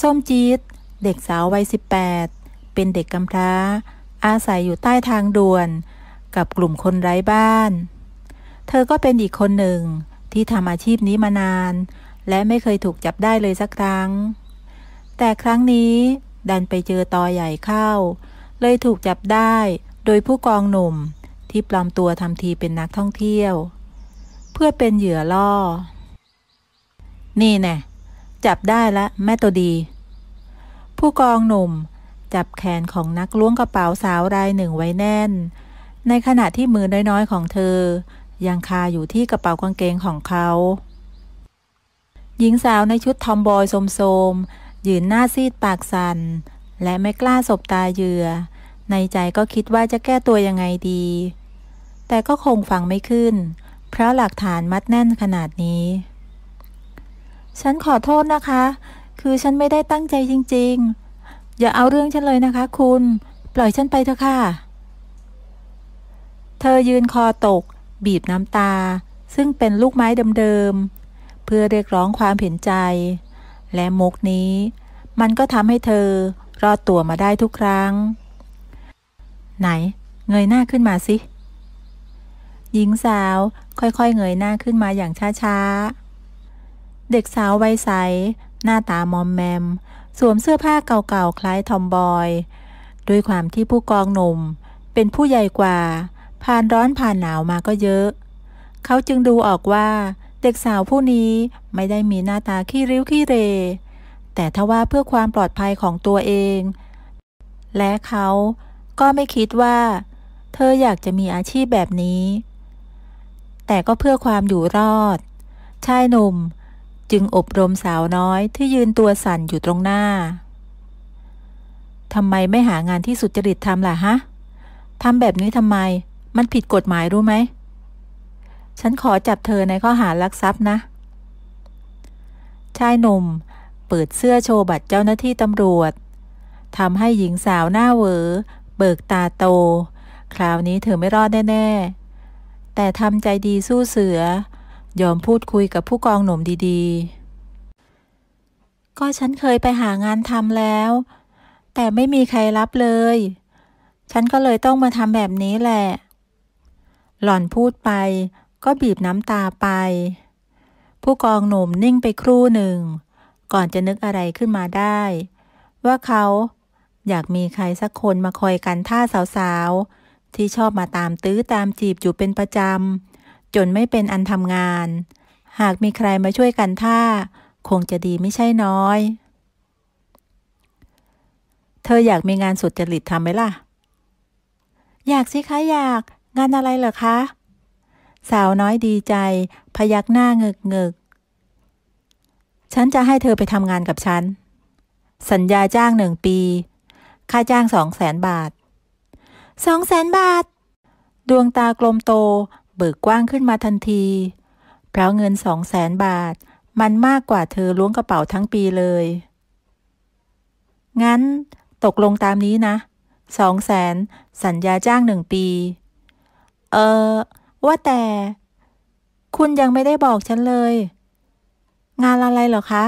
ส้มจี๊ดเด็กสาววัย 18 เป็นเด็กกำพร้า อาศัยอยู่ใต้ทางด่วน กับกลุ่มคนไร้บ้าน เธอก็เป็นอีกคนหนึ่งที่ทำอาชีพนี้มานาน และไม่เคยถูกจับได้เลยสักครั้ง แต่ครั้งนี้ดันไปเจอตอใหญ่เข้า เลยถูกจับได้โดยผู้กองหนุ่มที่ปลอมตัวทำทีเป็นนักท่องเที่ยว เพื่อเป็นเหยื่อล่อ นี่แน่จับได้ละแม่ตัวดี ผู้กองหนุ่มจับแขนของนักล้วงกระเป๋าสาวรายหนึ่งไว้แน่น ในขณะที่มือน้อยๆของเธอ ยังคาอยู่ที่กระเป๋ากางเกงของเขา หญิงสาวในชุดทอมบอยโสมๆยืนหน้าซีดปากสัน่นและไม่กล้าสบตาเหยื่อ ในใจก็คิดว่าจะแก้ตัวยังไงดี แต่ก็คงฟังไม่ขึ้น เพราะหลักฐานมัดแน่นขนาดนี้ฉันขอโทษนะคะ คือฉันไม่ได้ตั้งใจจริงๆ อย่าเอาเรื่องฉันเลยนะคะคุณ ปล่อยฉันไปเถอะค่ะ เธอยืนคอตก บีบน้ำตา ซึ่งเป็นลูกไม้เดิมๆ เพื่อเรียกร้องความเห็นใจ และมุกนี้ มันก็ทำให้เธอรอดตัวมาได้ทุกครั้ง ไหน เงยหน้าขึ้นมาสิ หญิงสาวค่อยๆ เงยหน้าขึ้นมาอย่างช้าๆเด็กสาววัยใสหน้าตามอมแมมสวมเสื้อผ้าเก่าๆ คล้ายทอมบอย ด้วยความที่ผู้กองหนุ่มเป็นผู้ใหญ่กว่า ผ่านร้อนผ่านหนาวมาก็เยอะ เขาจึงดูออกว่า เด็กสาวผู้นี้ไม่ได้มีหน้าตา ขี้ริ้วขี้เร แต่ทว่าเพื่อความปลอดภัยของตัวเอง และเขาก็ไม่คิดว่า เธออยากจะมีอาชีพแบบนี้ แต่ก็เพื่อความอยู่รอดชายหนุ่มจึง อบรมสาวน้อยที่ยืนตัวสั่นอยู่ตรงหน้า ทำไมไม่หางานที่สุจริตทำล่ะ ฮะ ทำแบบนี้ทำไม มันผิดกฎหมายรู้ไหม ฉันขอจับเธอในข้อหารักทรัพย์นะ ชายหนุ่มเปิดเสื้อโชว์ บัตรเจ้าหน้าที่ตำรวจ ทำให้หญิงสาวหน้าเวอเบิกตาโต คราวนี้เธอไม่รอดแน่ๆแต่ทำใจดีสู้เสือยอมพูดคุยกับผู้กองหนุ่มดีๆ ก็ฉันเคยไปหางานทำแล้ว แต่ไม่มีใครรับเลย ฉันก็เลยต้องมาทำแบบนี้แหละ หล่อนพูดไป ก็บีบน้ำตาไป ผู้กองหนุ่มนิ่งไปครู่หนึ่ง ก่อนจะนึกอะไรขึ้นมาได้ ว่าเขา อยากมีใครสักคนมาคอยกันท่าสาวๆ ที่ชอบมาตามตื้อตามจีบอยู่เป็นประจำจนไม่เป็นอันทำงาน หากมีใครมาช่วยกันท่าคงจะดีไม่ใช่น้อย เธออยากมีงานสุดจริตทำไหมล่ะ อยากสิคะอยาก งานอะไรเหรอคะ สาวน้อยดีใจ พยักหน้าเงึกเงึกฉันจะให้เธอไปทำงานกับฉัน สัญญาจ้างหนึ่งปี ค่าจ้างสองแสนบาทสองแสนบาท ดวงตากลมโตเบิกกว้างขึ้นมาทันทีเพราะเงินสองแสนบาท มันมากกว่าเธอล้วงกระเป๋าทั้งปีเลย งั้น ตกลงตามนี้นะ สองแสนสัญญาจ้างหนึ่งปี เออว่าแต่ คุณยังไม่ได้บอกฉันเลย งานอะไรเหรอคะ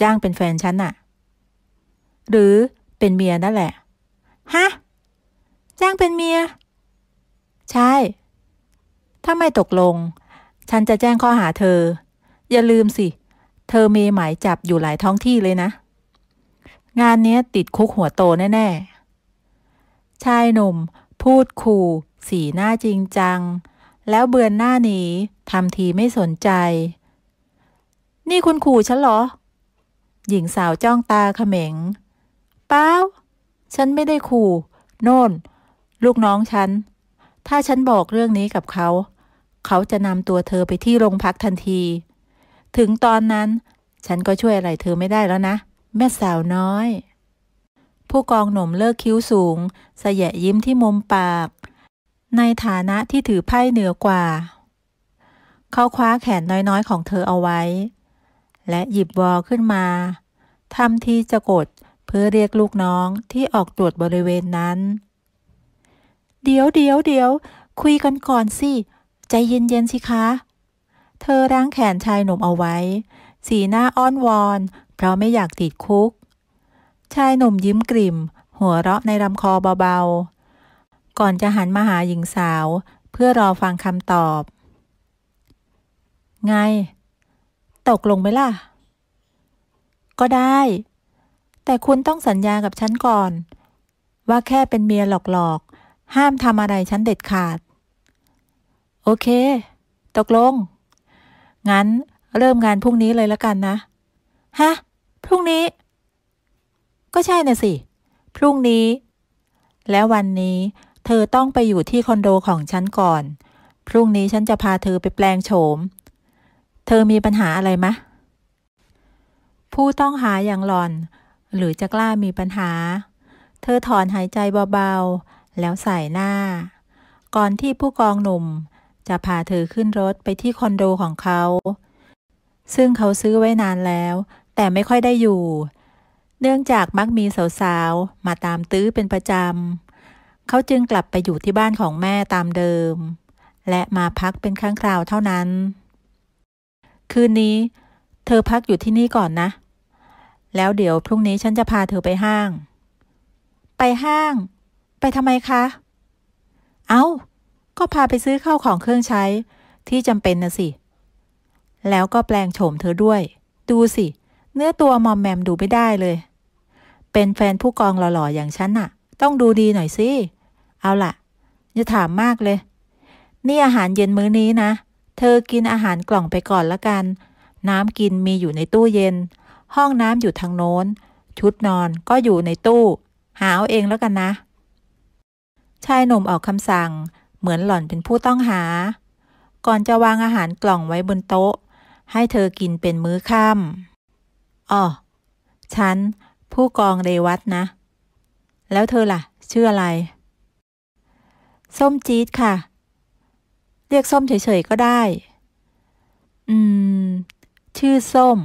จ้างเป็นแฟนฉันอะหรือเป็นเมียนั่นแหละฮะจ้างเป็นเมียใช่ ถ้าไม่ตกลง ฉันจะแจ้งข้อหาเธอ อย่าลืมสิ เธอมีหมายจับอยู่หลายท้องที่เลยนะ งานนี้ติดคุกหัวโตแน่ ๆ ชายหนุ่ม พูดขู่ สีหน้าจริงจัง แล้วเบือนหน้าหนีทำทีไม่สนใจ นี่คุณขู่ฉันเหรอ หญิงสาวจ้องตาเขม็ง เป้า ฉันไม่ได้ขู่ โน่น ลูกน้องฉันถ้าฉันบอกเรื่องนี้กับเขา เขาจะนำตัวเธอไปที่โรงพักทันที ถึงตอนนั้น ฉันก็ช่วยอะไรเธอไม่ได้แล้วนะ แม่สาวน้อย ผู้กองหนุ่มเลิกคิ้วสูงสยะยิ้มที่มุมปาก ในฐานะที่ถือไพ่เหนือกว่า เขาคว้าแขนน้อยๆของเธอเอาไว้ และหยิบวอขึ้นมาทำทีจะกดเพื่อเรียกลูกน้องที่ออกตรวจบริเวณนั้นเดี๋ยวเดี๋ยวเดี๋ยว คุยกันก่อนสิ ใจเย็นๆสิคะ เธอร้างแขนชายหนุ่มเอาไว้ สีหน้าอ้อนวอนเพราะไม่อยากติดคุก ชายหนุ่มยิ้มกริ่ม หัวเราะในลำคอเบาๆ ก่อนจะหันมาหาหญิงสาว เพื่อรอฟังคำตอบ ไง ตกลงไหมล่ะ ก็ได้ แต่คุณต้องสัญญากับฉันก่อน ว่าแค่เป็นเมียหลอกห้ามทำอะไร ฉันเด็ดขาด โอเค ตกลง งั้น เริ่มงานพรุ่งนี้เลยละกันนะ ฮะ พรุ่งนี้ ก็ใช่น่ะสิ พรุ่งนี้ แล้ววันนี้เธอต้องไปอยู่ที่คอนโดของฉันก่อน พรุ่งนี้ฉันจะพาเธอไปแปลงโฉม เธอมีปัญหาอะไรมะผู้ต้องหาอย่างหลอน หรือจะกล้ามีปัญหา เธอถอนหายใจเบาๆแล้วใส่หน้าก่อนที่ผู้กองหนุ่มจะพาเธอขึ้นรถไปที่คอนโดของเขา ซึ่งเขาซื้อไว้นานแล้ว แต่ไม่ค่อยได้อยู่ เนื่องจากมักมีสาวๆมาตามตื้อเป็นประจำเขาจึงกลับไปอยู่ที่บ้านของแม่ตามเดิม และมาพักเป็นครั้งคราวเท่านั้น คืนนี้ เธอพักอยู่ที่นี่ก่อนนะ แล้วเดี๋ยวพรุ่งนี้ฉันจะพาเธอไปห้าง ไปห้างไปทำไมคะ เอา้า ก็พาไปซื้อข้าวของเครื่องใช้ ที่จำเป็นนะสิ แล้วก็แปลงโฉมเธอด้วย ดูสิ เนื้อตัวมอมแมมดูไม่ได้เลย เป็นแฟนผู้กองหล่อๆอย่างฉันน่ะ ต้องดูดีหน่อยสิ เอาล่ะอย่าถามมากเลย นี่อาหารเย็นมื้อนี้นะ เธอกินอาหารกล่องไปก่อนละกัน น้ำกินมีอยู่ในตู้เย็น ห้องน้ำอยู่ทางโน้น ชุดนอนก็อยู่ในตู้ หาเอาเองแล้วกันนะชายหนุ่มออกคำสั่งเหมือนหล่อนเป็นผู้ต้องหา ก่อนจะวางอาหารกล่องไว้บนโต๊ะ ให้เธอกินเป็นมื้อค่ำอ๋อฉันผู้กองเรวัตนะ แล้วเธอล่ะ ชื่ออะไร ส้มจี๊ดค่ะ เรียกส้มเฉยๆ ก็ได้ อืม ชื่อส้ม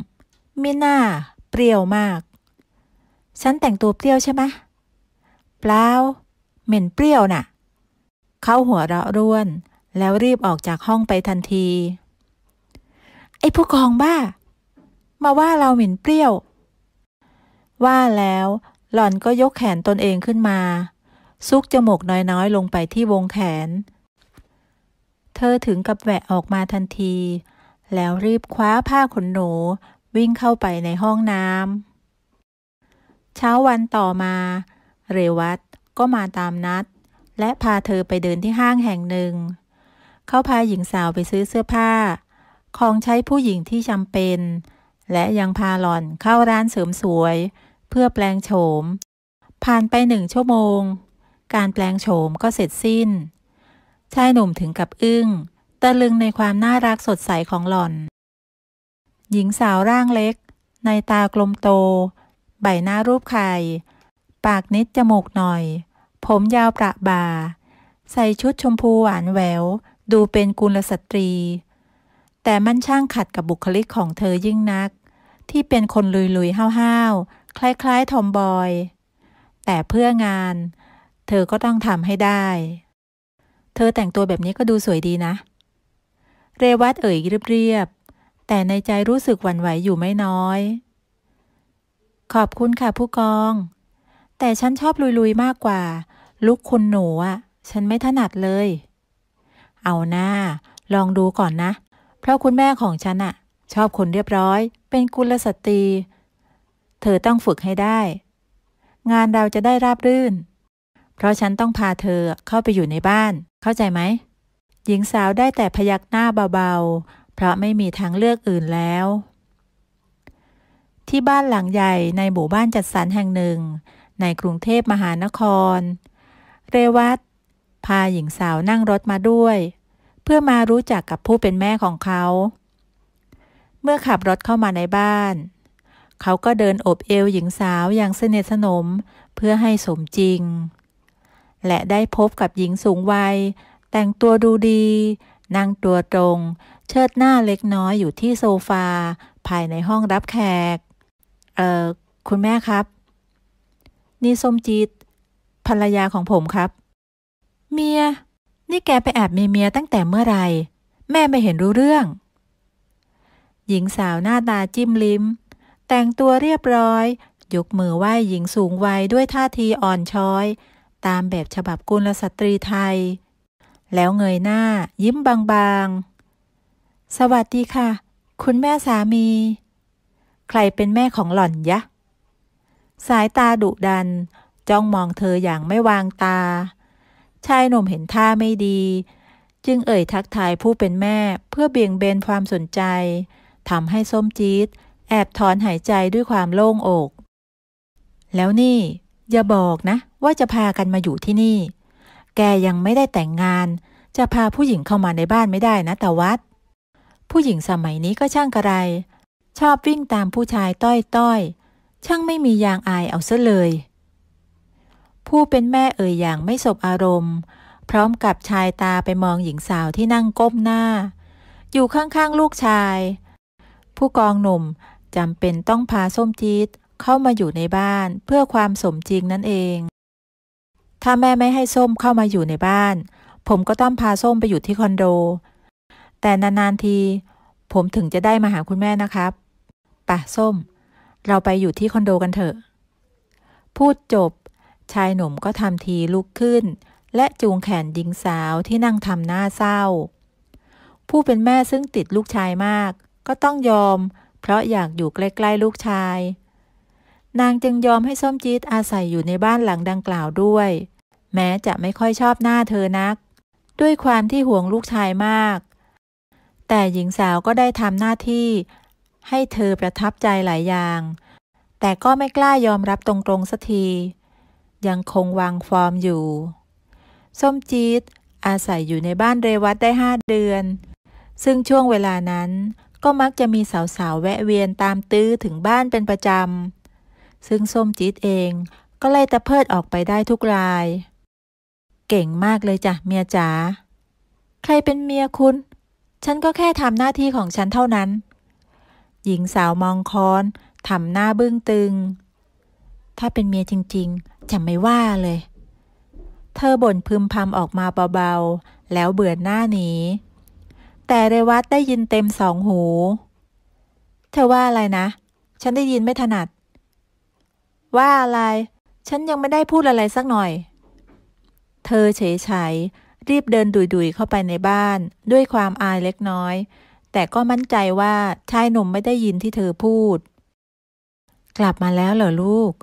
มิน่าเปรี้ยวมาก ฉันแต่งตัวเปรี้ยวใช่ไหมเปล่าเหม็นเปรี้ยวนะ่ะ เขาหัวเราะร่วน แล้วรีบออกจากห้องไปทันที ไอ้ผู้กองบ้า มาว่าเราเหม็นเปรี้ยว ว่าแล้วหล่อนก็ยกแขนตนเองขึ้นมา ซุกจมูกน้อย ๆ ลงไปที่วงแขน เธอถึงกับแหวะออกมาทันที แล้วรีบคว้าผ้าขนหนูวิ่งเข้าไปในห้องน้ำเช้าวันต่อมา เรวัตก็มาตามนัด และพาเธอไปเดินที่ห้างแห่งหนึ่ง เขาพาหญิงสาวไปซื้อเสื้อผ้า ของใช้ผู้หญิงที่จำเป็น และยังพาหล่อนเข้าร้านเสริมสวย เพื่อแปลงโฉม ผ่านไปหนึ่งชั่วโมง การแปลงโฉมก็เสร็จสิ้น ชายหนุ่มถึงกับอึง้ง ตะลึงในความน่ารักสดใสของหล่อน หญิงสาวร่างเล็ก ในตากลมโต ใบหน้ารูปไข่ปากนิดจมูกหน่อย ผมยาวประบ่า ใส่ชุดชมพูหวานแหวว ดูเป็นกุลสตรี แต่มันช่างขัดกับบุคลิกของเธอยิ่งนัก ที่เป็นคนลุยๆห้าวๆคล้ายๆ ทอมบอย แต่เพื่องาน เธอก็ต้องทำให้ได้ เธอแต่งตัวแบบนี้ก็ดูสวยดีนะ เรวัตเอ่ยเรียบๆ แต่ในใจรู้สึกหวั่นไหวอยู่ไม่น้อย ขอบคุณค่ะผู้กองแต่ฉันชอบลุยๆมากกว่า ลุกคุณหนูอะ่ะฉันไม่ถนัดเลย เอาหน้า ลองดูก่อนนะ เพราะคุณแม่ของฉันอ่ะชอบคนเรียบร้อย เป็นกุลสตรี เธอต้องฝึกให้ได้ งานเราจะได้ราบรื่น เพราะฉันต้องพาเธอเข้าไปอยู่ในบ้าน เข้าใจไหม หญิงสาวได้แต่พยักหน้าเบาๆ เพราะไม่มีทางเลือกอื่นแล้ว ที่บ้านหลังใหญ่ในหมู่บ้านจัดสรรแห่งหนึ่งในกรุงเทพมหานคร เรวัตพาหญิงสาวนั่งรถมาด้วย เพื่อมารู้จักกับผู้เป็นแม่ของเขา เมื่อขับรถเข้ามาในบ้าน เขาก็เดินอบเอวหญิงสาวอย่างสนิทสนม เพื่อให้สมจริง และได้พบกับหญิงสูงวัยแต่งตัวดูดี นั่งตัวตรง เชิดหน้าเล็กน้อยอยู่ที่โซฟา ภายในห้องรับแขก เออคุณแม่ครับนี่ส้มจีดภรรยาของผมครับ เมีย นี่แกไปแอบมีเมียตั้งแต่เมื่อไหร่ แม่ไม่เห็นรู้เรื่อง หญิงสาวหน้าตาจิ้มลิ้ม แต่งตัวเรียบร้อยยกมือไหว้หญิงสูงวัยด้วยท่าทีอ่อนช้อย ตามแบบฉบับกุลสตรีไทย แล้วเงยหน้ายิ้มบางๆ สวัสดีค่ะ คุณแม่สามี ใครเป็นแม่ของหล่อนยะสายตาดุดัน จ้องมองเธออย่างไม่วางตา ชายหนุ่มเห็นท่าไม่ดี จึงเอ่ยทักทายผู้เป็นแม่เพื่อเบี่ยงเบนความสนใจทำให้ส้มจี๊ดแอบถอนหายใจด้วยความโล่งอก แล้วนี่ อย่าบอกนะ ว่าจะพากันมาอยู่ที่นี่ แกยังไม่ได้แต่งงาน จะพาผู้หญิงเข้ามาในบ้านไม่ได้นะตะวัดผู้หญิงสมัยนี้ก็ช่างกระไร ชอบวิ่งตามผู้ชายต้อยต้อยช่างไม่มียางอายเอาซะเลย ผู้เป็นแม่เอ่ยอย่างไม่สบอารมณ์ พร้อมกับชายตาไปมองหญิงสาวที่นั่งก้มหน้า อยู่ข้างๆลูกชาย ผู้กองหนุ่มจำเป็นต้องพาส้มจีดเข้ามาอยู่ในบ้านเพื่อความสมจริงนั่นเอง ถ้าแม่ไม่ให้ส้มเข้ามาอยู่ในบ้าน ผมก็ต้องพาส้มไปอยู่ที่คอนโด แต่นานๆที ผมถึงจะได้มาหาคุณแม่นะครับป่ะส้มเราไปอยู่ที่คอนโดกันเถอะ พูดจบ ชายหนุ่ม ก็ทำทีลุกขึ้น และจูงแขนหญิงสาวที่นั่งทำหน้าเศร้า ผู้เป็นแม่ซึ่งติดลูกชายมาก ก็ต้องยอม เพราะอยากอยู่ใกล้ๆลูกชาย นางจึงยอมให้ส้มจี๊ดอาศัยอยู่ในบ้านหลังดังกล่าวด้วย แม้จะไม่ค่อยชอบหน้าเธอนัก ด้วยความที่ห่วงลูกชายมาก แต่หญิงสาวก็ได้ทำหน้าที่ให้เธอประทับใจหลายอย่าง แต่ก็ไม่กล้ายอมรับตรงๆสักที ยังคงวางฟอร์มอยู่ ส้มจีดอาศัยอยู่ในบ้านเรวัตได้ห้าเดือน ซึ่งช่วงเวลานั้นก็มักจะมีสาวๆ แวะเวียนตามตื้อถึงบ้านเป็นประจำ ซึ่งส้มจีดเองก็ไล่ตะเพิดออกไปได้ทุกราย เก่งมากเลยจ้ะเมียจ๋า ใครเป็นเมียคุณ ฉันก็แค่ทำหน้าที่ของฉันเท่านั้นหญิงสาวมองค้อนทำหน้าบึ้งตึง ถ้าเป็นเมียจริง ๆ จะไม่ว่าเลย เธอบ่นพึมพำออกมาเบาๆ แล้วเบื่อหน้าหนีแต่เรวัตได้ยินเต็มสองหู เธอว่าอะไรนะ ฉันได้ยินไม่ถนัด ว่าอะไร ฉันยังไม่ได้พูดอะไรสักหน่อย เธอเฉยๆรีบเดินดุยๆ เข้าไปในบ้าน ด้วยความอายเล็กน้อยแต่ก็มั่นใจว่าชายหนุ่มไม่ได้ยินที่เธอพูด กลับมาแล้วเหรอลูก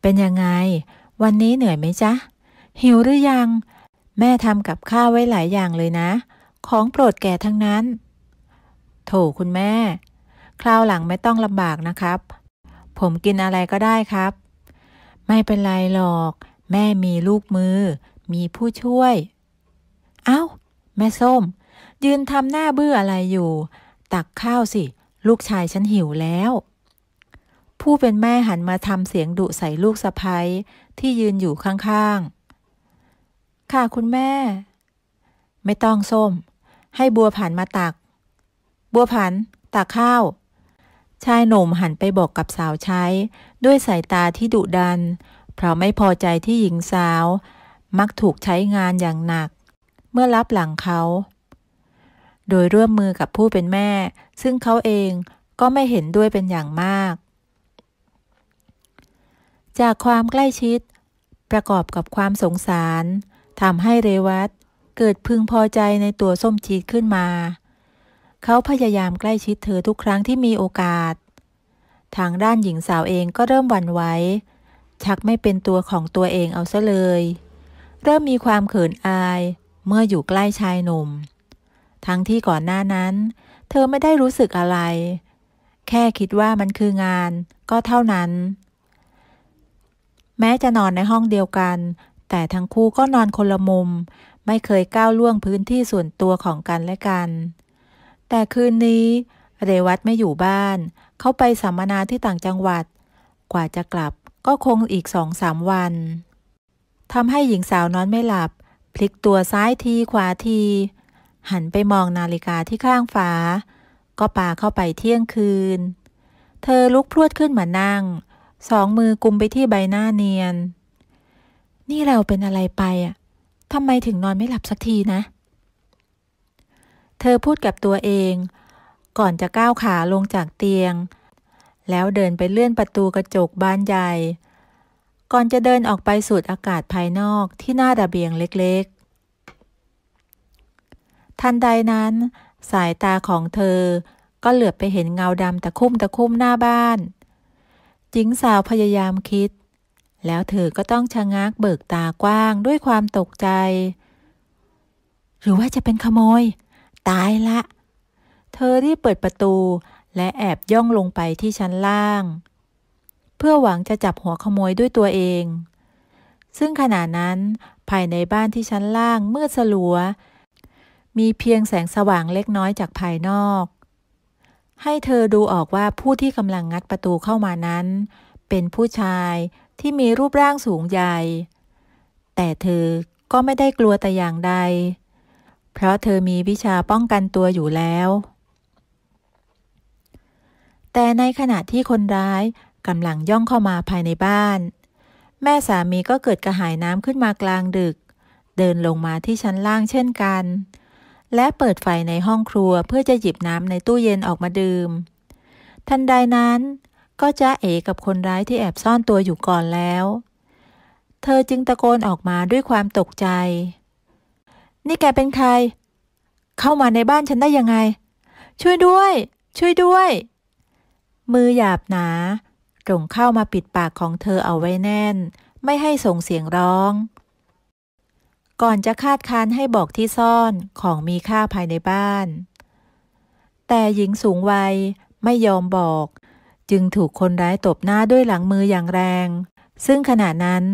เป็นยังไง วันนี้เหนื่อยไหมจ๊ะ หิวหรือยัง แม่ทำกับข้าวไว้หลายอย่างเลยนะ ของโปรดแก่ทั้งนั้น โถคุณแม่ คราวหลังไม่ต้องลำบากนะครับ ผมกินอะไรก็ได้ครับ ไม่เป็นไรหรอก แม่มีลูกมือ มีผู้ช่วย เอา้า แม่ส้มยืนทำหน้าเบื่ออะไรอยู่ ตักข้าวสิ ลูกชายฉันหิวแล้ว ผู้เป็นแม่หันมาทำเสียงดุใส่ลูกสะพ้ยที่ยืนอยู่ข้างๆ ค่ะคุณแม่ ไม่ต้องส้ม ให้บัวผันมาตัก บัวผัน ตักข้าว ชายหนุ่มหันไปบอกกับสาวใช้ ด้วยสายตาที่ดุดัน เพราะไม่พอใจที่หญิงสาว มักถูกใช้งานอย่างหนัก เมื่อรับหลังเขาโดยร่วมมือกับผู้เป็นแม่ ซึ่งเขาเองก็ไม่เห็นด้วยเป็นอย่างมาก จากความใกล้ชิด ประกอบกับความสงสารทำให้เรวัตเกิดพึงพอใจในตัวส้มจีดขึ้นมา เขาพยายามใกล้ชิด เธอทุกครั้งที่มีโอกาส ทางด้านหญิงสาวเองก็เริ่มหวั่นไหวชักไม่เป็นตัวของตัวเองเอาซะเลย เริ่มมีความเขินอาย เมื่ออยู่ใกล้ชายหนุ่มทั้งที่ก่อนหน้านั้น เธอไม่ได้รู้สึกอะไร แค่คิดว่ามันคืองานก็เท่านั้น แม้จะนอนในห้องเดียวกัน แต่ทั้งคู่ก็นอนคนละมุม ไม่เคยก้าวล่วงพื้นที่ส่วนตัวของกันและกัน แต่คืนนี้เรวัตไม่อยู่บ้าน เขาไปสัมมนาที่ต่างจังหวัด กว่าจะกลับก็คงอีกสองสามวันทำให้หญิงสาวนอนไม่หลับ พลิกตัวซ้ายทีขวาทีหันไปมองนาฬิกาที่ข้างฟ้าก็ปาเข้าไปเที่ยงคืน เธอลุกพรวดขึ้นมานั่ง สองมือกุมไปที่ใบหน้าเนียน นี่เราเป็นอะไรไปอ่ะทำไมถึงนอนไม่หลับสักทีนะ เธอพูดกับตัวเอง ก่อนจะก้าวขาลงจากเตียง แล้วเดินไปเลื่อนประตูกระจกบานใหญ่ ก่อนจะเดินออกไปสูดอากาศภายนอกที่หน้าระเบียงเล็กทันใดนั้นสายตาของเธอก็เหลือบไปเห็นเงาดำตะคุ่มตะคุ่มหน้าบ้านหญิงสาวพยายามคิด แล้วเธอก็ต้องชะงักเบิกตากว้างด้วยความตกใจ หรือว่าจะเป็นขโมย ตายละ เธอรีบเปิดประตูและแอบย่องลงไปที่ชั้นล่าง เพื่อหวังจะจับหัวขโมยด้วยตัวเอง ซึ่งขณะนั้นภายในบ้านที่ชั้นล่างมืดสลัวมีเพียงแสงสว่างเล็กน้อยจากภายนอก ให้เธอดูออกว่าผู้ที่กำลังงัดประตูเข้ามานั้น เป็นผู้ชายที่มีรูปร่างสูงใหญ่ แต่เธอก็ไม่ได้กลัวแต่อย่างใด เพราะเธอมีวิชาป้องกันตัวอยู่แล้ว แต่ในขณะที่คนร้ายกำลังย่องเข้ามาภายในบ้าน แม่สามีก็เกิดกระหายน้ำขึ้นมากลางดึก เดินลงมาที่ชั้นล่างเช่นกันเและเปิดไฟในห้องครัวเพื่อจะหยิบน้ำในตู้เย็นออกมาดื่ม ทันใดนั้น ก็จ้าเอกับคนร้ายที่แอบซ่อนตัวอยู่ก่อนแล้ว เธอจึงตะโกนออกมาด้วยความตกใจ นี่แกเป็นใคร เข้ามาในบ้านฉันได้ยังไง ช่วยด้วย ช่วยด้วย มือหยาบหนา ตรงเข้ามาปิดปากของเธอเอาไว้แน่น ไม่ให้ส่งเสียงร้องก่อนจะคาดคานให้บอกที่ซ่อนของมีค่าภายในบ้าน แต่หญิงสูงวัยไม่ยอมบอก จึงถูกคนร้ายตบหน้าด้วยหลังมืออย่างแรง ซึ่งขณะนั้น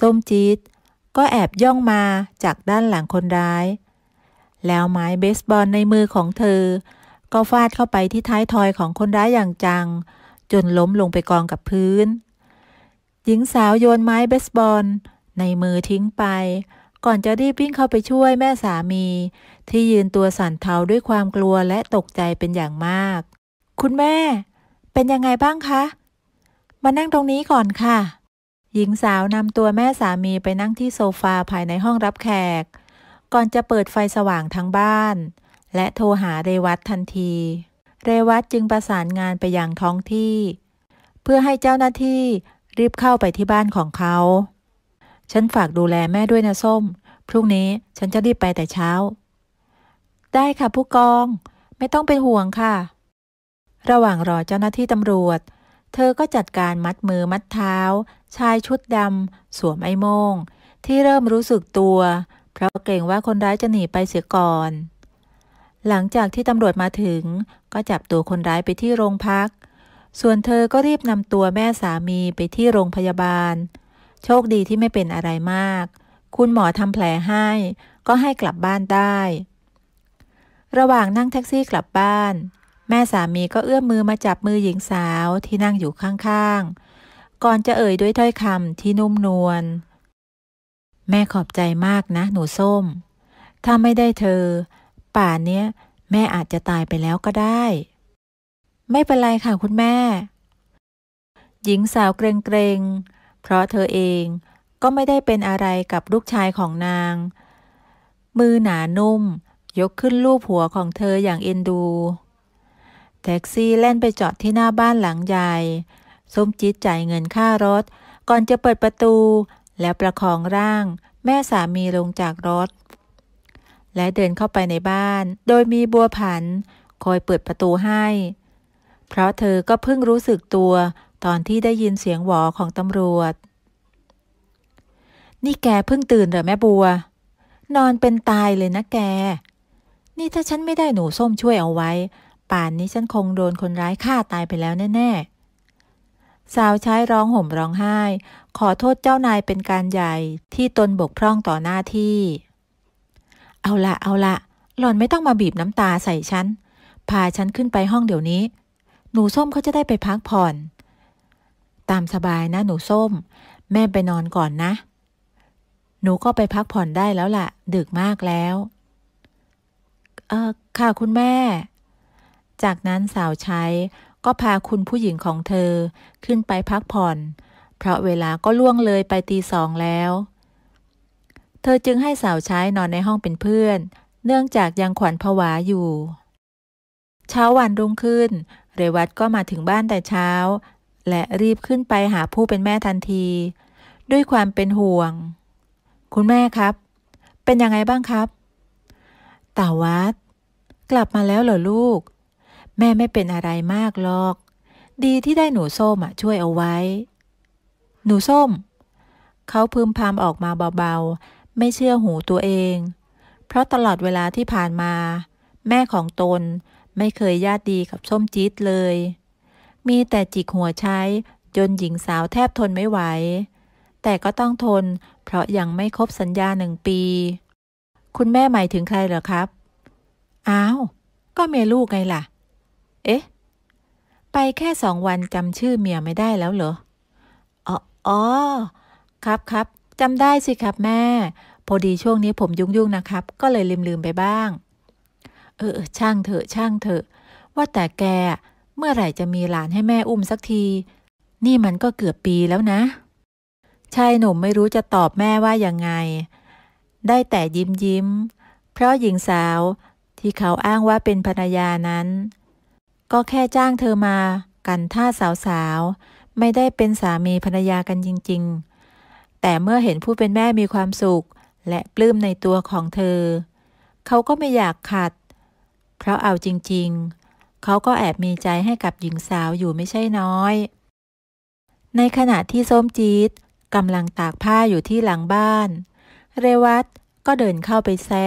ส้มจีดก็แอบย่องมาจากด้านหลังคนร้าย แล้วไม้เบสบอลในมือของเธอ ก็ฟาดเข้าไปที่ท้ายทอยของคนร้ายอย่างจัง จนล้มลงไปกองกับพื้น หญิงสาวโยนไม้เบสบอล ในมือทิ้งไปก่อนจะรีบวิ่งเข้าไปช่วยแม่สามี ที่ยืนตัวสั่นเทาด้วยความกลัวและตกใจเป็นอย่างมาก คุณแม่เป็นยังไงบ้างคะ มานั่งตรงนี้ก่อนค่ะ หญิงสาวนำตัวแม่สามีไปนั่งที่โซฟาภายในห้องรับแขก ก่อนจะเปิดไฟสว่างทั้งบ้าน และโทรหา เรวัตทันที เรวัตจึงประสานงานไปยังท้องที่ เพื่อให้เจ้าหน้าที่รีบเข้าไปที่บ้านของเขาฉันฝากดูแลแม่ด้วยนะส้ม พรุ่งนี้ฉันจะรีบไปแต่เช้า ได้ค่ะผู้กอง ไม่ต้องเป็นห่วงค่ะ ระหว่างรอเจ้าหน้าที่ตำรวจ เธอก็จัดการมัดมือมัดเท้า ชายชุดดำสวมไอ้โมงที่เริ่มรู้สึกตัว เพราะเกรงว่าคนร้ายจะหนีไปเสียก่อน หลังจากที่ตำรวจมาถึงก็จับตัวคนร้ายไปที่โรงพัก ส่วนเธอก็รีบนำตัวแม่สามีไปที่โรงพยาบาลโชคดีที่ไม่เป็นอะไรมาก คุณหมอทำแผลให้ ก็ให้กลับบ้านได้ ระหว่างนั่งแท็กซี่กลับบ้าน แม่สามีก็เอื้อมมือมาจับมือหญิงสาวที่นั่งอยู่ข้างๆ ก่อนจะเอ่ยด้วยถ้อยคำที่นุ่มนวล แม่ขอบใจมากนะหนูส้ม ถ้าไม่ได้เธอ ป่านเนี้ยแม่อาจจะตายไปแล้วก็ได้ ไม่เป็นไรค่ะคุณแม่ หญิงสาวเกรงเพราะเธอเองก็ไม่ได้เป็นอะไรกับลูกชายของนาง มือหนานุ่มยกขึ้นลูบหัวของเธออย่างเอ็นดู แท็กซี่แล่นไปจอดที่หน้าบ้านหลังใหญ่ ส้มจิตจ่ายเงินค่ารถ ก่อนจะเปิดประตู แล้วประคองร่างแม่สามีลงจากรถ และเดินเข้าไปในบ้านโดยมีบัวผันคอยเปิดประตูให้ เพราะเธอก็เพิ่งรู้สึกตัวตอนที่ได้ยินเสียงหวอของตำรวจ นี่แกเพิ่งตื่นเหรอแม่บัว นอนเป็นตายเลยนะแก นี่ถ้าฉันไม่ได้หนูส้มช่วยเอาไว้ ป่านนี้ฉันคงโดนคนร้ายฆ่าตายไปแล้วแน่ ๆ สาวใช้ร้องห่มร้องไห้ ขอโทษเจ้านายเป็นการใหญ่ที่ตนบกพร่องต่อหน้าที่ เอาละเอาละหล่อนไม่ต้องมาบีบน้ำตาใส่ฉัน พาฉันขึ้นไปห้องเดี๋ยวนี้ หนูส้มเขาจะได้ไปพักผ่อนตามสบายนะหนูส้ม แม่ไปนอนก่อนนะ หนูก็ไปพักผ่อนได้แล้วละ่ะ ดึกมากแล้ว เออค่ะคุณแม่ จากนั้นสาวใช้ก็พาคุณผู้หญิงของเธอขึ้นไปพักผ่อน เพราะเวลาก็ล่วงเลยไปตีสองแล้ว เธอจึงให้สาวใช้นอนในห้องเป็นเพื่อน เนื่องจากยังขวัญผวาอยู่ เช้าวันรุ่งขึ้น เรวัตก็มาถึงบ้านแต่เช้าและรีบขึ้นไปหาผู้เป็นแม่ทันที ด้วยความเป็นห่วง คุณแม่ครับเป็นยังไงบ้างครับตาวัดกลับมาแล้วเหรอลูก แม่ไม่เป็นอะไรมากหรอก ดีที่ได้หนูส้มช่วยเอาไว้ หนูส้ม เขาพึมพำออกมาเบาๆ ไม่เชื่อหูตัวเอง เพราะตลอดเวลาที่ผ่านมา แม่ของตนไม่เคยญาติดีกับส้มจี๊ดเลยมีแต่จิกหัวใช้จนหญิงสาวแทบทนไม่ไหว แต่ก็ต้องทน เพราะยังไม่ครบสัญญาหนึ่งปี คุณแม่หมายถึงใครเหรอครับ อ้าว ก็เมียลูกไงล่ะ เอ๊ะ ไปแค่สองวันจำชื่อเมียไม่ได้แล้วเหรออ๋อครับครับจำได้สิครับแม่พอดีช่วงนี้ผมยุ่งๆนะครับ ก็เลยลืมลืมไปบ้าง เออ ช่างเถอะ ช่างเถอะ ว่าแต่แกเมื่อไหร่จะมีหลานให้แม่อุ้มสักที นี่มันก็เกือบปีแล้วนะ ชายหนุ่มไม่รู้จะตอบแม่ว่ายังไง ได้แต่ยิ้มยิ้ม เพราะหญิงสาวที่เขาอ้างว่าเป็นภรรยานั้น ก็แค่จ้างเธอมากันท่าสาว ๆ ไม่ได้เป็นสามีภรรยากันจริง ๆ แต่เมื่อเห็นผู้เป็นแม่มีความสุขและปลื้มในตัวของเธอ เขาก็ไม่อยากขัด เพราะเอาจริง ๆเขาก็แอบมีใจให้กับหญิงสาวอยู่ไม่ใช่น้อย ในขณะที่ส้มจีดกำลังตากผ้าอยู่ที่หลังบ้าน เรวัตก็เดินเข้าไปแซะ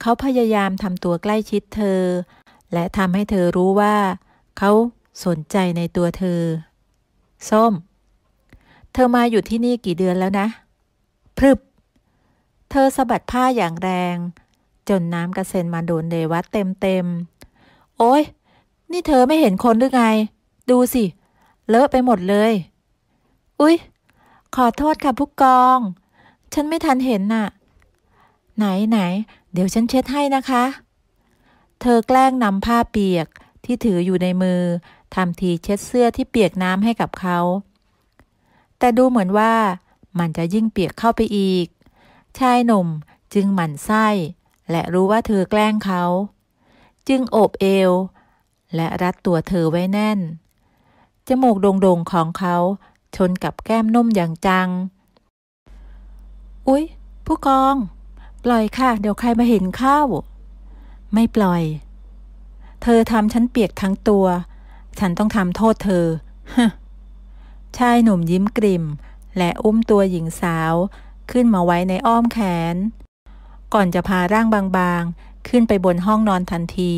เขาพยายามทำตัวใกล้ชิดเธอ และทำให้เธอรู้ว่า เขาสนใจในตัวเธอ ส้ม เธอมาอยู่ที่นี่กี่เดือนแล้วนะพรึบ เธอสะบัดผ้าอย่างแรง จนน้ำกระเซ็นมาโดนเรวัตเต็มๆโอ๊ยนี่เธอไม่เห็นคนหรือไง ดูสิ เลอะไปหมดเลย อุ๊ย ขอโทษค่ะผู้กอง ฉันไม่ทันเห็นน่ะ ไหนไหน เดี๋ยวฉันเช็ดให้นะคะ เธอแกล้งนำผ้าเปียกที่ถืออยู่ในมือทำทีเช็ดเสื้อที่เปียกน้ำให้กับเขา แต่ดูเหมือนว่ามันจะยิ่งเปียกเข้าไปอีก ชายหนุ่มจึงหมั่นไส้และรู้ว่าเธอแกล้งเขา จึงโอบเอวและรัดตัวเธอไว้แน่น จมูกโด่งๆ ของเขาชนกับแก้มนุ่มอย่างจัง อุ๊ย ผู้กอง ปล่อยค่ะ เดี๋ยวใครมาเห็นเข้า ไม่ปล่อย เธอทำฉันเปียกทั้งตัว ฉันต้องทำโทษเธอชายหนุ่มยิ้มกริมและอุ้มตัวหญิงสาวขึ้นมาไว้ในอ้อมแขน ก่อนจะพาร่างบางๆ ขึ้นไปบนห้องนอนทันที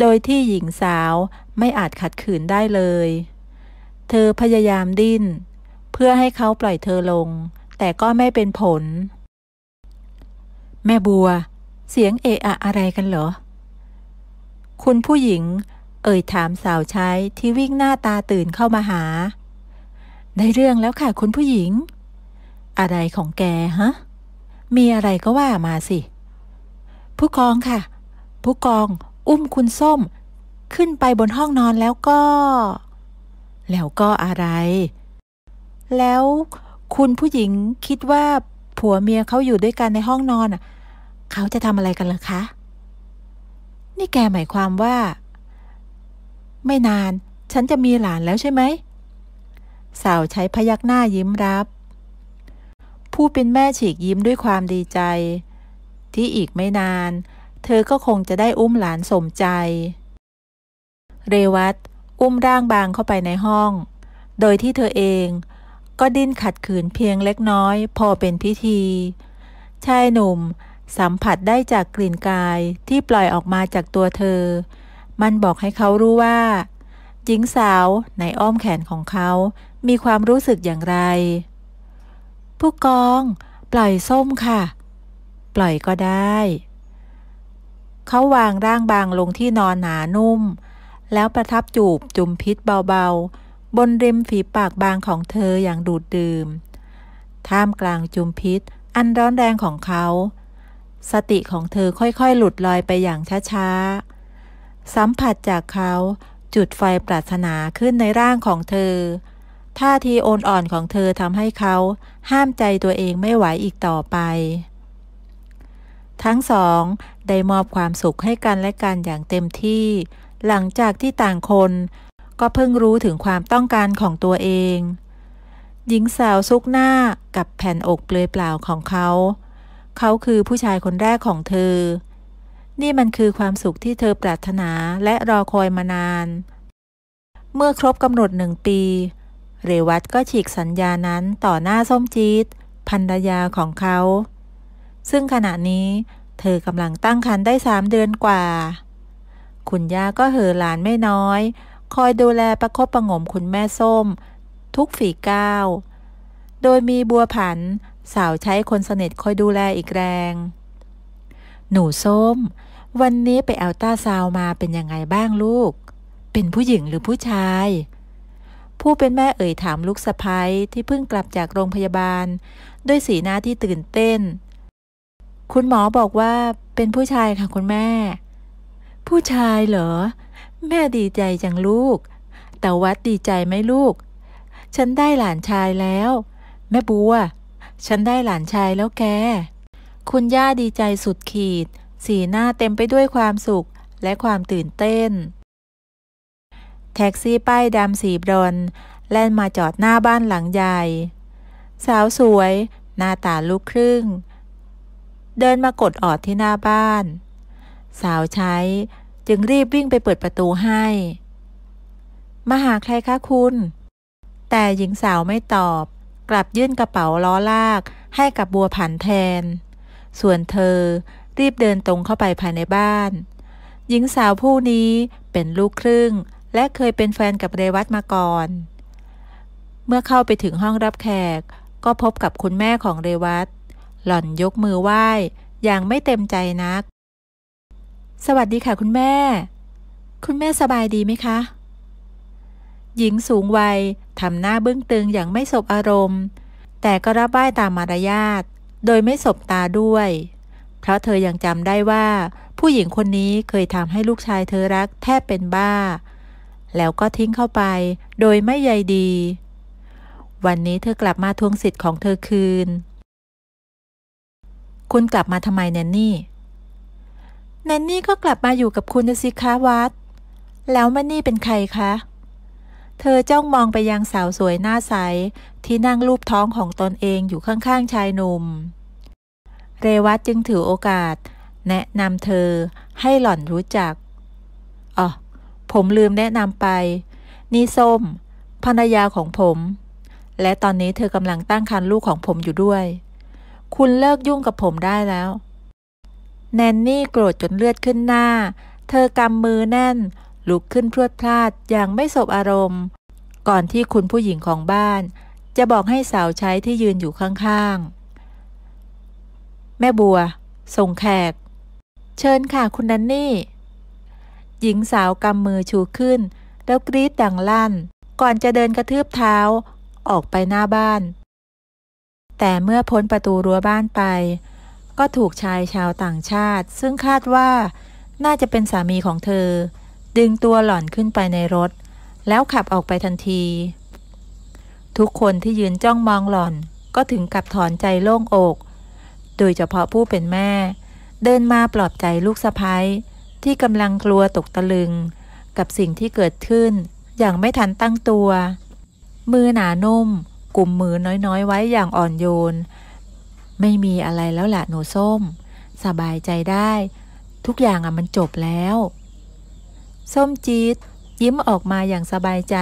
โดยที่หญิงสาวไม่อาจขัดขืนได้เลย เธอพยายามดิ้นเพื่อให้เขาปล่อยเธอลง แต่ก็ไม่เป็นผล แม่บัว เสียงเอะอะอะไรกันเหรอ คุณผู้หญิง เอ่ยถามสาวใช้ที่วิ่งหน้าตาตื่นเข้ามาหา ได้เรื่องแล้วค่ะ คุณผู้หญิง อะไรของแกฮะ มีอะไรก็ว่ามาสิ ผู้กองค่ะ ผู้กองอุ้มคุณส้ม ขึ้นไปบนห้องนอนแล้วก็ แล้วก็อะไร แล้วคุณผู้หญิงคิดว่าผัวเมียเขาอยู่ด้วยกันในห้องนอนเขาจะทำอะไรกันล่ะคะ นี่แกหมายความว่า ไม่นาน ฉันจะมีหลานแล้วใช่ไหมสาวใช้พยักหน้ายิ้มรับ ผู้เป็นแม่ฉีกยิ้มด้วยความดีใจ ที่อีกไม่นานเธอก็คงจะได้อุ้มหลานสมใจ เรวัตอุ้มร่างบางเข้าไปในห้อง โดยที่เธอเอง ก็ดิ้นขัดขืนเพียงเล็กน้อยพอเป็นพิธี ชายหนุ่มสัมผัสได้จากกลิ่นกายที่ปล่อยออกมาจากตัวเธอ มันบอกให้เขารู้ว่าหญิงสาวในอ้อมแขนของเขา มีความรู้สึกอย่างไร ผู้กอง ปล่อยส้มค่ะ ปล่อยก็ได้เขาวางร่างบางลงที่นอนหนานุ่ม แล้วประทับจูบจุมพิษเบาๆ บนริมฝีปากบางของเธออย่างดูดดื่ม ท่ามกลางจุมพิษอันร้อนแรงของเขา สติของเธอค่อยๆหลุดลอยไปอย่างช้าๆ สัมผัสจากเขาจุดไฟปรารถนาขึ้นในร่างของเธอท่าทีโอนอ่อนของเธอทำให้เขาห้ามใจตัวเองไม่ไหวอีกต่อไป ทั้งสองได้มอบความสุขให้กันและกันอย่างเต็มที่ หลังจากที่ต่างคนก็เพิ่งรู้ถึงความต้องการของตัวเอง หญิงสาวซุกหน้ากับแผ่นอกเปลือยเปล่าของเขา เขาคือผู้ชายคนแรกของเธอ นี่มันคือความสุขที่เธอปรารถนาและรอคอยมานาน เมื่อครบกำหนดหนึ่งปี เรวัตก็ฉีกสัญญานั้นต่อหน้าส้มจีดพันรยาของเขา ซึ่งขณะนี้เธอกำลังตั้งครรภ์ได้สามเดือนกว่า คุณย่าก็เหอหลานไม่น้อย คอยดูแลประคบประงมคุณแม่ส้ม ทุกฝีก้าว โดยมีบัวผัน สาวใช้คนสนิทคอยดูแลอีกแรง หนูส้ม วันนี้ไปเอาต้าซาวมาเป็นยังไงบ้างลูก เป็นผู้หญิงหรือผู้ชาย ผู้เป็นแม่เอ่ยถามลูกสะพ้ยที่เพิ่งกลับจากโรงพยาบาล ด้วยสีหน้าที่ตื่นเต้นคุณหมอบอกว่าเป็นผู้ชายค่ะคุณแม่ ผู้ชายเหรอ แม่ดีใจจังลูก แต่วัดดีใจไหมลูก ฉันได้หลานชายแล้ว แม่บัว ฉันได้หลานชายแล้วแก คุณย่าดีใจสุดขีด สีหน้าเต็มไปด้วยความสุขและความตื่นเต้น แท็กซี่ป้ายดำสีบรอน แล่นมาจอดหน้าบ้านหลังใหญ่ สาวสวย หน้าตาลูกครึ่งเดินมากดออดที่หน้าบ้าน สาวใช้จึงรีบวิ่งไปเปิดประตูให้ มาหาใครคะคุณ แต่หญิงสาวไม่ตอบ กลับยื่นกระเป๋าล้อลาก ให้กับบัวผันแทน ส่วนเธอรีบเดินตรงเข้าไปภายในบ้าน หญิงสาวผู้นี้เป็นลูกครึ่งและเคยเป็นแฟนกับเรวัตมาก่อน เมื่อเข้าไปถึงห้องรับแขกก็พบกับคุณแม่ของเรวัตหล่อนยกมือไหว้อย่างไม่เต็มใจนัก สวัสดีค่ะ คุณแม่ คุณแม่สบายดีไหมคะ หญิงสูงวัยทำหน้าบึ้งตึงอย่างไม่สบอารมณ์ แต่ก็รับไหว้ตามมารยาทโดยไม่สบตาด้วย เพราะเธอยังจำได้ว่า ผู้หญิงคนนี้เคยทำให้ลูกชายเธอรักแทบเป็นบ้า แล้วก็ทิ้งเข้าไปโดยไม่ใยดี วันนี้เธอกลับมาทวงสิทธิ์ของเธอคืนคุณกลับมาทำไม แนนนี่ แนนนี่ ก็กลับมาอยู่กับคุณสิคะวัด แล้วมันนี่เป็นใครคะ เธอจ้องมองไปยังสาวสวยหน้า ใส ที่นั่งรูปท้องของตนเองอยู่ข้างๆชายหนุ่มเรวัตจึงถือโอกาส แนะนำเธอให้หล่อนรู้จัก อ๋อผมลืมแนะนำไป นี่ส้มภรรยาของผม และตอนนี้เธอกำลังตั้งครรภ์ลูกของผมอยู่ด้วยคุณเลิกยุ่งกับผมได้แล้ว แนนนี่โกรธจนเลือดขึ้นหน้า เธอกำมือแน่น ลุกขึ้นพรวดพลาด อย่างไม่สบอารมณ์ ก่อนที่คุณผู้หญิงของบ้าน จะบอกให้สาวใช้ที่ยืนอยู่ข้างๆ แม่บัว ส่งแขก เชิญค่ะคุณแนนนี่ หญิงสาวกำมือชูขึ้น แล้วกรีดดังลั่น ก่อนจะเดินกระทืบเท้า ออกไปหน้าบ้านแต่เมื่อพ้นประตูรั้วบ้านไป ก็ถูกชายชาวต่างชาติ ซึ่งคาดว่าน่าจะเป็นสามีของเธอ ดึงตัวหล่อนขึ้นไปในรถ แล้วขับออกไปทันที ทุกคนที่ยืนจ้องมองหล่อนก็ถึงกับถอนใจโล่งอก โดยเฉพาะผู้เป็นแม่ เดินมาปลอบใจลูกสะพ้ายที่กำลังกลัวตกตะลึง กับสิ่งที่เกิดขึ้นอย่างไม่ทันตั้งตัว มือหนานุ่มกุมมือน้อยๆ ไว้อย่างอ่อนโยน ไม่มีอะไรแล้วละหนูส้ม สบายใจได้ ทุกอย่างอ่ะมันจบแล้ว ส้มจี๊ดยิ้มออกมาอย่างสบายใจ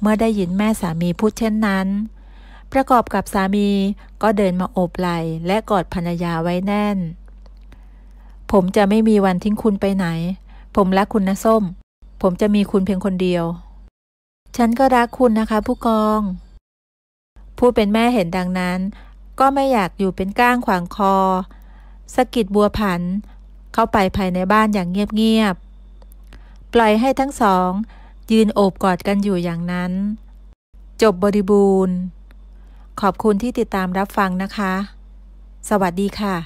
เมื่อได้ยินแม่สามีพูดเช่นนั้น ประกอบกับสามีก็เดินมาโอบไหล่และกอดภรรยาไว้แน่น ผมจะไม่มีวันทิ้งคุณไปไหน ผมรักคุณนะส้ม ผมจะมีคุณเพียงคนเดียว ฉันก็รักคุณนะคะผู้กองผู้เป็นแม่เห็นดังนั้น ก็ไม่อยากอยู่เป็นก้างขวางคอ สกิดบัวผัน เข้าไปภายในบ้านอย่างเงียบ ๆ ปล่อยให้ทั้งสอง ยืนโอบกอดกันอยู่อย่างนั้น จบบริบูรณ์ ขอบคุณที่ติดตามรับฟังนะคะ สวัสดีค่ะ